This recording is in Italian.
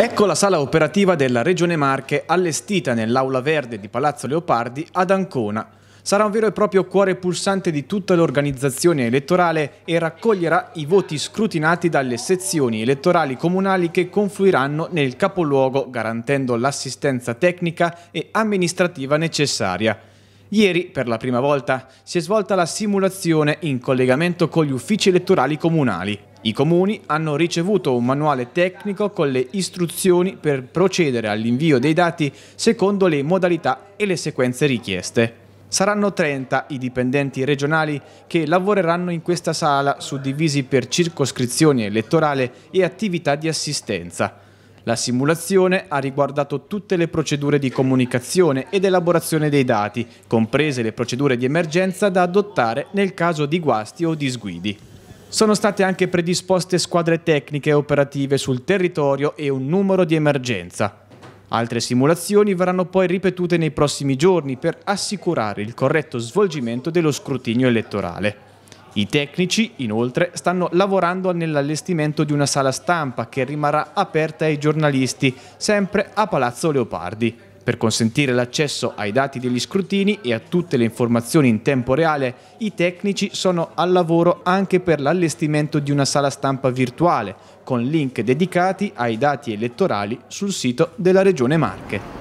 Ecco la sala operativa della Regione Marche allestita nell'Aula Verde di Palazzo Leopardi ad Ancona. Sarà un vero e proprio cuore pulsante di tutta l'organizzazione elettorale e raccoglierà i voti scrutinati dalle sezioni elettorali comunali che confluiranno nel capoluogo garantendo l'assistenza tecnica e amministrativa necessaria. Ieri, per la prima volta, si è svolta la simulazione in collegamento con gli uffici elettorali comunali. I comuni hanno ricevuto un manuale tecnico con le istruzioni per procedere all'invio dei dati secondo le modalità e le sequenze richieste. Saranno 30 i dipendenti regionali che lavoreranno in questa sala suddivisi per circoscrizione elettorale e attività di assistenza. La simulazione ha riguardato tutte le procedure di comunicazione ed elaborazione dei dati, comprese le procedure di emergenza da adottare nel caso di guasti o disguidi. Sono state anche predisposte squadre tecniche operative sul territorio e un numero di emergenza. Altre simulazioni verranno poi ripetute nei prossimi giorni per assicurare il corretto svolgimento dello scrutinio elettorale. I tecnici, inoltre, stanno lavorando nell'allestimento di una sala stampa che rimarrà aperta ai giornalisti, sempre a Palazzo Leopardi per consentire l'accesso ai dati degli scrutini e a tutte le informazioni in tempo reale, i tecnici sono al lavoro anche per l'allestimento di una sala stampa virtuale, con link dedicati ai dati elettorali sul sito della Regione Marche.